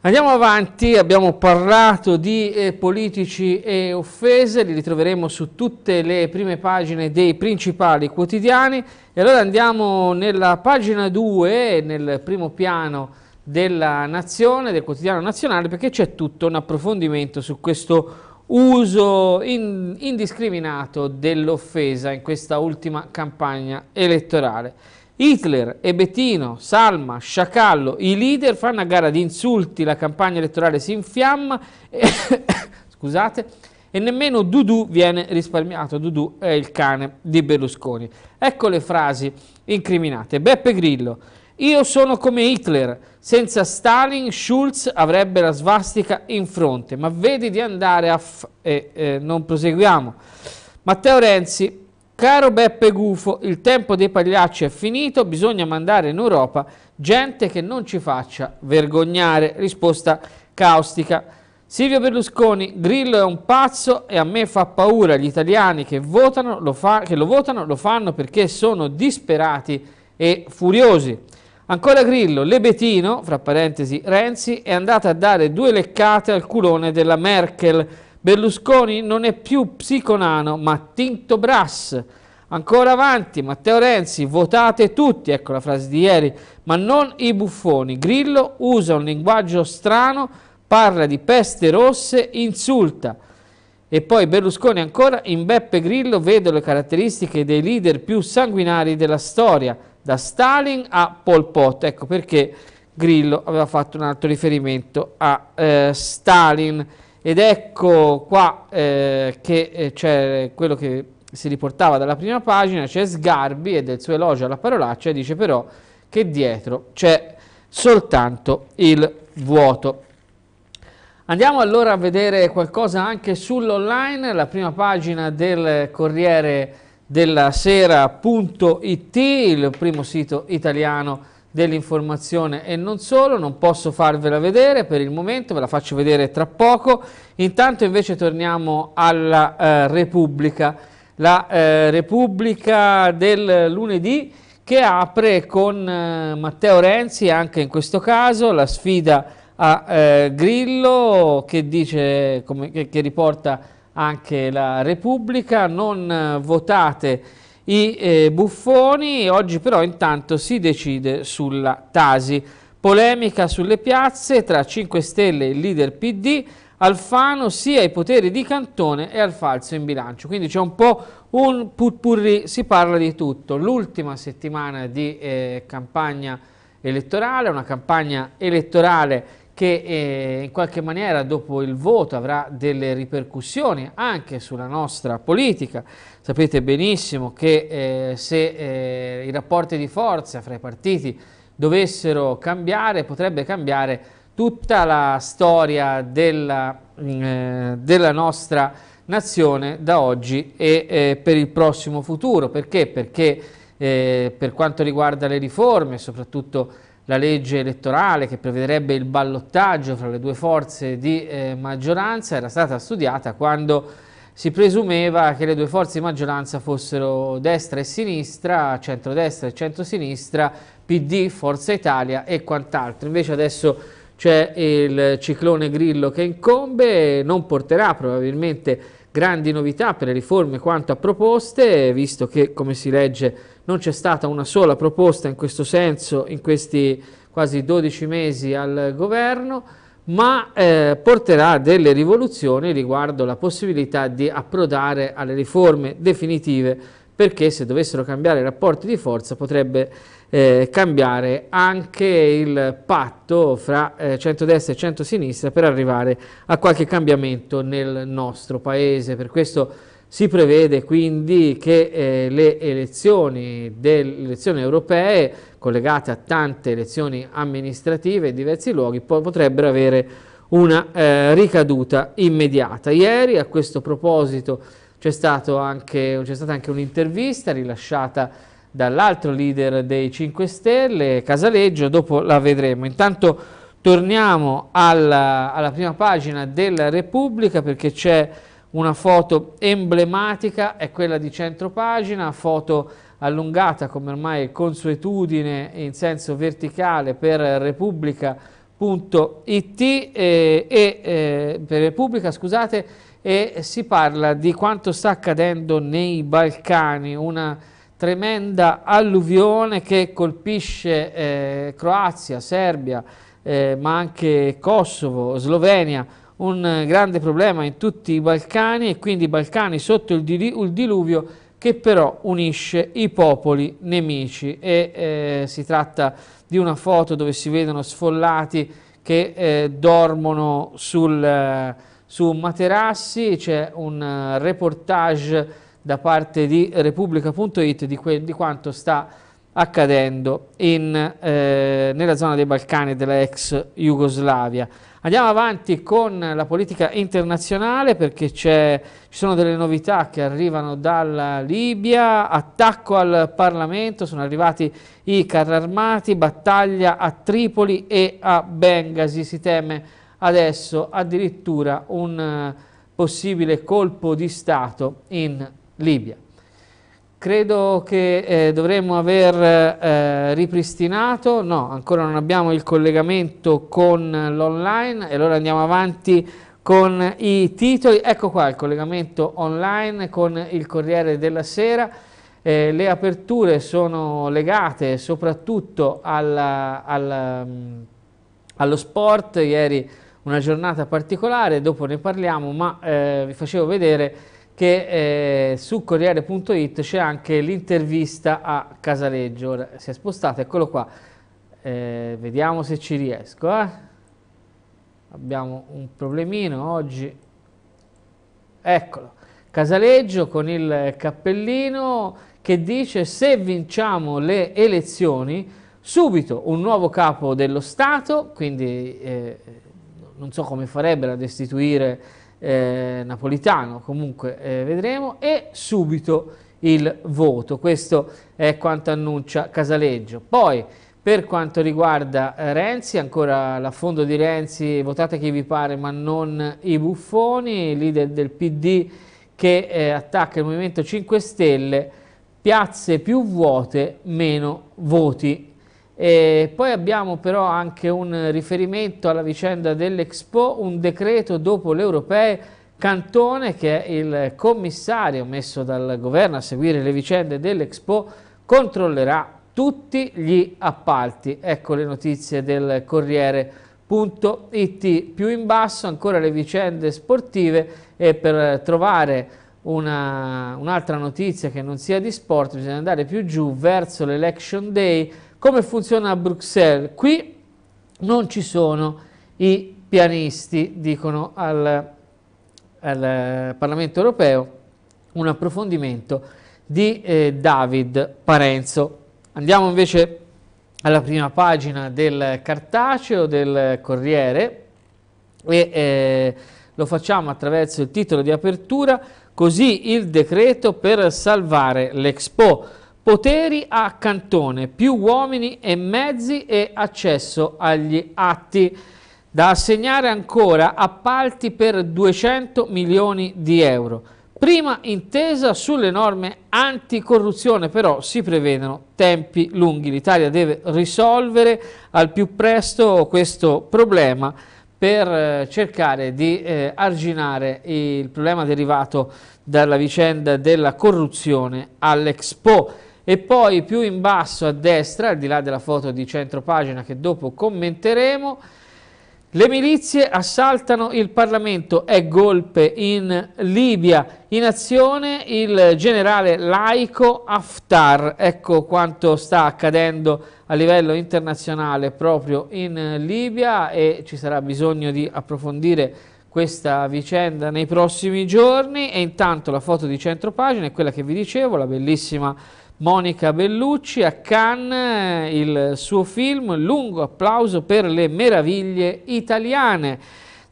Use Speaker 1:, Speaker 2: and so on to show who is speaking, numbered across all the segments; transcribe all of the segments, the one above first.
Speaker 1: Andiamo avanti, abbiamo parlato di eh, politici e offese, li ritroveremo su tutte le prime pagine dei principali quotidiani e allora andiamo nella pagina 2, nel primo piano della nazione, del quotidiano nazionale, perché c'è tutto un approfondimento su questo uso in, indiscriminato dell'offesa in questa ultima campagna elettorale. Hitler e Bettino, Salma, Sciacallo, i leader fanno a gara di insulti, la campagna elettorale si infiamma, e, scusate, e nemmeno Dudu viene risparmiato, Dudu è il cane di Berlusconi. Ecco le frasi incriminate. Beppe Grillo, io sono come Hitler, senza Stalin Schulz avrebbe la svastica in fronte, ma vedi di andare a... e eh, non proseguiamo. Matteo Renzi, Caro Beppe Gufo, il tempo dei pagliacci è finito, bisogna mandare in Europa gente che non ci faccia vergognare. Risposta caustica. Silvio Berlusconi, Grillo è un pazzo e a me fa paura. Gli italiani che, votano, lo, fa, che lo votano lo fanno perché sono disperati e furiosi. Ancora Grillo, Lebetino, fra parentesi Renzi, è andato a dare due leccate al culone della Merkel Berlusconi non è più psiconano ma tinto brass. Ancora avanti, Matteo Renzi, votate tutti, ecco la frase di ieri, ma non i buffoni. Grillo usa un linguaggio strano, parla di peste rosse, insulta. E poi Berlusconi ancora, in Beppe Grillo vedo le caratteristiche dei leader più sanguinari della storia, da Stalin a Pol Pot. Ecco perché Grillo aveva fatto un altro riferimento a eh, Stalin. Ed ecco qua eh, che eh, c'è quello che si riportava dalla prima pagina, c'è Sgarbi e del suo elogio alla parolaccia dice però che dietro c'è soltanto il vuoto. Andiamo allora a vedere qualcosa anche sull'online, la prima pagina del Corriere della Sera.it, il primo sito italiano dell'informazione e non solo, non posso farvela vedere per il momento, ve la faccio vedere tra poco. Intanto invece torniamo alla eh, Repubblica, la eh, Repubblica del lunedì che apre con eh, Matteo Renzi, anche in questo caso, la sfida a eh, Grillo che, dice, come, che, che riporta anche la Repubblica, non eh, votate i eh, buffoni, oggi però intanto si decide sulla Tasi. Polemica sulle piazze tra 5 Stelle e il leader PD, Alfano sia ai poteri di Cantone e al falso in bilancio. Quindi c'è un po' un putpurri, si parla di tutto. L'ultima settimana di eh, campagna elettorale, una campagna elettorale che eh, in qualche maniera dopo il voto avrà delle ripercussioni anche sulla nostra politica. Sapete benissimo che eh, se eh, i rapporti di forza fra i partiti dovessero cambiare, potrebbe cambiare tutta la storia della, mm, eh, della nostra nazione da oggi e eh, per il prossimo futuro. Perché? Perché eh, per quanto riguarda le riforme, soprattutto la legge elettorale che prevederebbe il ballottaggio fra le due forze di eh, maggioranza era stata studiata quando si presumeva che le due forze di maggioranza fossero destra e sinistra, centrodestra e centrosinistra, PD, Forza Italia e quant'altro. Invece adesso c'è il ciclone Grillo che incombe, non porterà probabilmente grandi novità per le riforme quanto a proposte, visto che, come si legge, non c'è stata una sola proposta in questo senso in questi quasi 12 mesi al governo, ma eh, porterà delle rivoluzioni riguardo la possibilità di approdare alle riforme definitive perché se dovessero cambiare i rapporti di forza potrebbe eh, cambiare anche il patto fra eh, centrodestra e centrosinistra per arrivare a qualche cambiamento nel nostro paese. Per questo si prevede quindi che eh, le elezioni, del, elezioni europee collegate a tante elezioni amministrative in diversi luoghi po potrebbero avere una eh, ricaduta immediata. Ieri a questo proposito c'è stata anche, anche un'intervista rilasciata dall'altro leader dei 5 Stelle, Casaleggio, dopo la vedremo. Intanto torniamo alla, alla prima pagina della Repubblica perché c'è una foto emblematica, è quella di centropagina, foto allungata come ormai consuetudine in senso verticale per repubblica.it eh, e, e eh, per Repubblica, scusate, e si parla di quanto sta accadendo nei Balcani, una tremenda alluvione che colpisce eh, Croazia, Serbia, eh, ma anche Kosovo, Slovenia, un grande problema in tutti i Balcani e quindi i Balcani sotto il, diluvio che però unisce i popoli nemici e eh, si tratta di una foto dove si vedono sfollati che eh, dormono sul, eh, su materassi, c'è un eh, reportage da parte di Repubblica.it di, di, quanto sta accadendo in, eh, nella zona dei Balcani e della ex Jugoslavia. Andiamo avanti con la politica internazionale perché ci sono delle novità che arrivano dalla Libia, attacco al Parlamento, sono arrivati i carri armati, battaglia a Tripoli e a Bengasi, si teme adesso addirittura un eh, possibile colpo di Stato in Libia. Credo che eh, dovremmo aver eh, ripristinato, no, ancora non abbiamo il collegamento con l'online e allora andiamo avanti con i titoli. Ecco qua il collegamento online con il Corriere della Sera. Eh, le aperture sono legate soprattutto alla, alla, mm, allo sport, ieri una giornata particolare, dopo ne parliamo, ma eh, vi facevo vedere che eh, su Corriere.it c'è anche l'intervista a Casaleggio, Ora, si è spostata, eccolo qua, eh, vediamo se ci riesco, eh. abbiamo un problemino oggi, eccolo, Casaleggio con il cappellino che dice se vinciamo le elezioni subito un nuovo capo dello Stato, quindi eh, non so come farebbero a destituire eh, Napolitano, comunque eh, vedremo, e subito il voto. Questo è quanto annuncia Casaleggio. Poi, per quanto riguarda eh, Renzi, ancora l'affondo di Renzi, votate chi vi pare ma non i buffoni, leader del PD che eh, attacca il Movimento 5 Stelle, piazze più vuote, meno voti. E poi abbiamo però anche un riferimento alla vicenda dell'Expo, un decreto dopo le europee, Cantone che è il commissario messo dal governo a seguire le vicende dell'Expo controllerà tutti gli appalti. Ecco le notizie del Corriere. IT. Più in basso ancora le vicende sportive e per trovare un'altra un notizia che non sia di sport bisogna andare più giù verso l'election day come funziona a Bruxelles? Qui non ci sono i pianisti, dicono al, al eh, Parlamento europeo, un approfondimento di eh, David Parenzo. Andiamo invece alla prima pagina del cartaceo del Corriere e eh, lo facciamo attraverso il titolo di apertura, così il decreto per salvare l'Expo. Poteri a Cantone, più uomini e mezzi e accesso agli atti. Da assegnare ancora appalti per 200 milioni di euro. Prima intesa sulle norme anticorruzione, però si prevedono tempi lunghi. L'Italia deve risolvere al più presto questo problema per eh, cercare di eh, arginare il problema derivato dalla vicenda della corruzione all'Expo e poi più in basso a destra, al di là della foto di centro pagina che dopo commenteremo, le milizie assaltano il Parlamento, è golpe in Libia, in azione il generale laico Haftar, ecco quanto sta accadendo a livello internazionale proprio in Libia e ci sarà bisogno di approfondire questa vicenda nei prossimi giorni e intanto la foto di centro pagina è quella che vi dicevo, la bellissima Monica Bellucci a Cannes eh, il suo film Lungo applauso per le meraviglie italiane.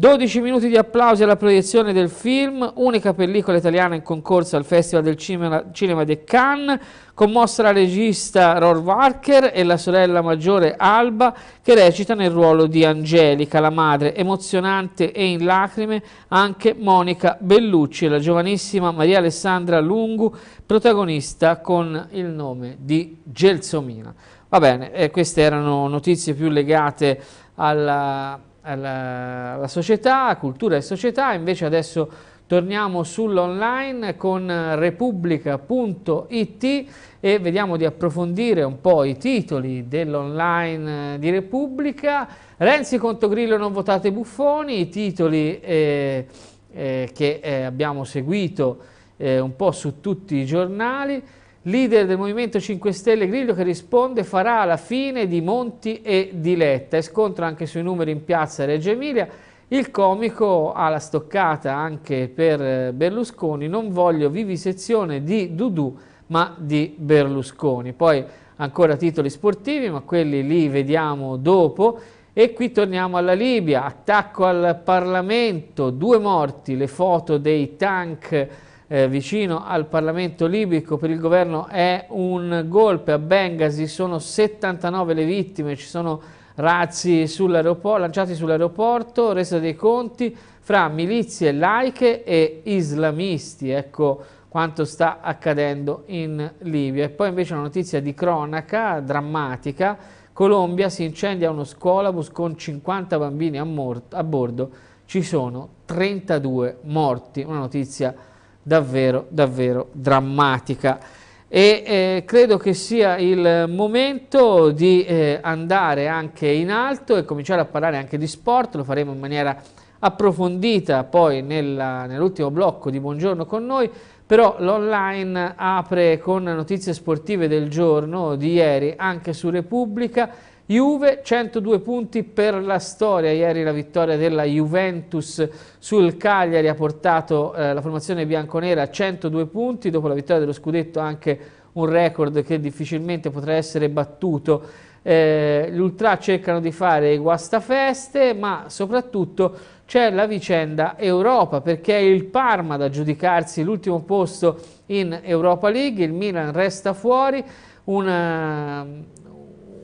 Speaker 1: 12 minuti di applausi alla proiezione del film, unica pellicola italiana in concorso al Festival del Cinema, Cinema de Cannes, commossa la regista Ror Walker e la sorella maggiore Alba che recita nel ruolo di Angelica, la madre, emozionante e in lacrime anche Monica Bellucci e la giovanissima Maria Alessandra Lungu, protagonista con il nome di Gelsomina. Va bene, eh, queste erano notizie più legate alla alla, alla società, cultura e società, invece adesso torniamo sull'online con repubblica.it e vediamo di approfondire un po' i titoli dell'online di Repubblica. Renzi conto Grillo non votate buffoni, i titoli eh, eh, che eh, abbiamo seguito eh, un po' su tutti i giornali leader del Movimento 5 Stelle Grillo che risponde farà la fine di Monti e di Letta e scontro anche sui numeri in piazza Reggio Emilia il comico ha la stoccata anche per eh, Berlusconi non voglio vivisezione di Dudu ma di Berlusconi poi ancora titoli sportivi ma quelli li vediamo dopo e qui torniamo alla Libia attacco al Parlamento due morti le foto dei tank eh, vicino al Parlamento libico per il governo è un golpe. A Benghazi, sono 79 le vittime, ci sono razzi lanciati sull'aeroporto, resa dei conti fra milizie laiche e islamisti. Ecco quanto sta accadendo in Libia. E poi invece una notizia di cronaca drammatica. Colombia si incendia uno scolabus con 50 bambini a, a bordo. Ci sono 32 morti. Una notizia drammatica davvero, davvero drammatica. E eh, credo che sia il momento di eh, andare anche in alto e cominciare a parlare anche di sport, lo faremo in maniera approfondita poi nell'ultimo blocco di Buongiorno con noi, però l'online apre con notizie sportive del giorno di ieri anche su Repubblica, Juve, 102 punti per la storia, ieri la vittoria della Juventus sul Cagliari ha portato eh, la formazione bianconera a 102 punti, dopo la vittoria dello Scudetto anche un record che difficilmente potrà essere battuto. Eh, gli ultra cercano di fare i guastafeste, ma soprattutto c'è la vicenda Europa, perché è il Parma da giudicarsi l'ultimo posto in Europa League, il Milan resta fuori, una, eh,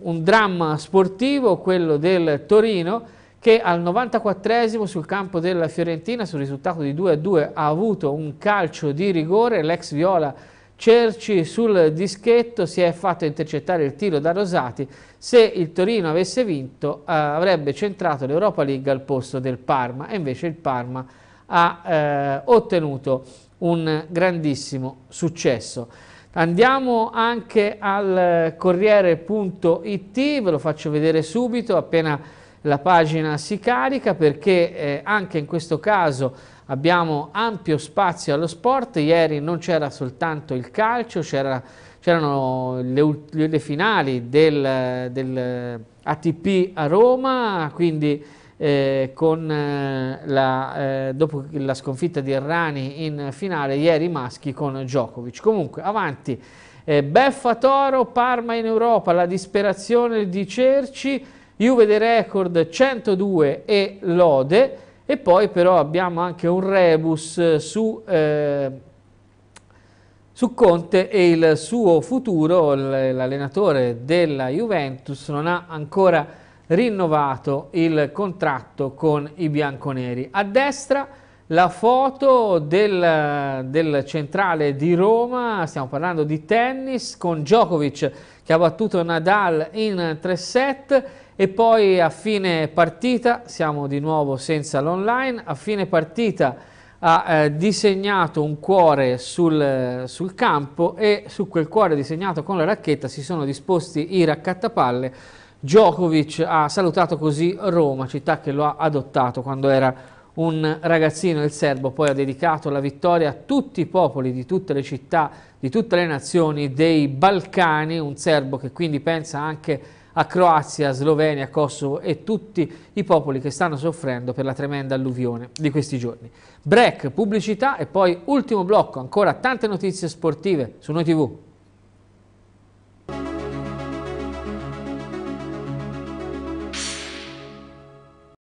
Speaker 1: un dramma sportivo, quello del Torino, che al 94esimo sul campo della Fiorentina, sul risultato di 2-2, ha avuto un calcio di rigore, l'ex Viola Cerci sul dischetto si è fatto intercettare il tiro da Rosati, se il Torino avesse vinto eh, avrebbe centrato l'Europa League al posto del Parma e invece il Parma ha eh, ottenuto un grandissimo successo. Andiamo anche al Corriere.it, ve lo faccio vedere subito appena la pagina si carica perché eh, anche in questo caso abbiamo ampio spazio allo sport. Ieri non c'era soltanto il calcio, c'erano le, le, finali del, del ATP a Roma, quindi eh, con eh, la, eh, dopo la sconfitta di Errani in finale, ieri maschi con Djokovic. Comunque, avanti. Eh, Beffa Toro, Parma in Europa, la disperazione di Cerci, Juve dei record 102 e Lode. E poi però abbiamo anche un rebus eh, su, eh, su Conte e il suo futuro. L'allenatore della Juventus non ha ancora rinnovato il contratto con i bianconeri. A destra la foto del, del, centrale di Roma, stiamo parlando di tennis, con Djokovic che ha battuto Nadal in tre set e poi a fine partita, siamo di nuovo senza l'online, a fine partita ha eh, disegnato un cuore sul, sul campo e su quel cuore disegnato con la racchetta si sono disposti i raccattapalle Djokovic ha salutato così Roma, città che lo ha adottato quando era un ragazzino, il serbo poi ha dedicato la vittoria a tutti i popoli di tutte le città, di tutte le nazioni dei Balcani, un serbo che quindi pensa anche a Croazia, Slovenia, Kosovo e tutti i popoli che stanno soffrendo per la tremenda alluvione di questi giorni. Break, pubblicità e poi ultimo blocco, ancora tante notizie sportive su Noi TV.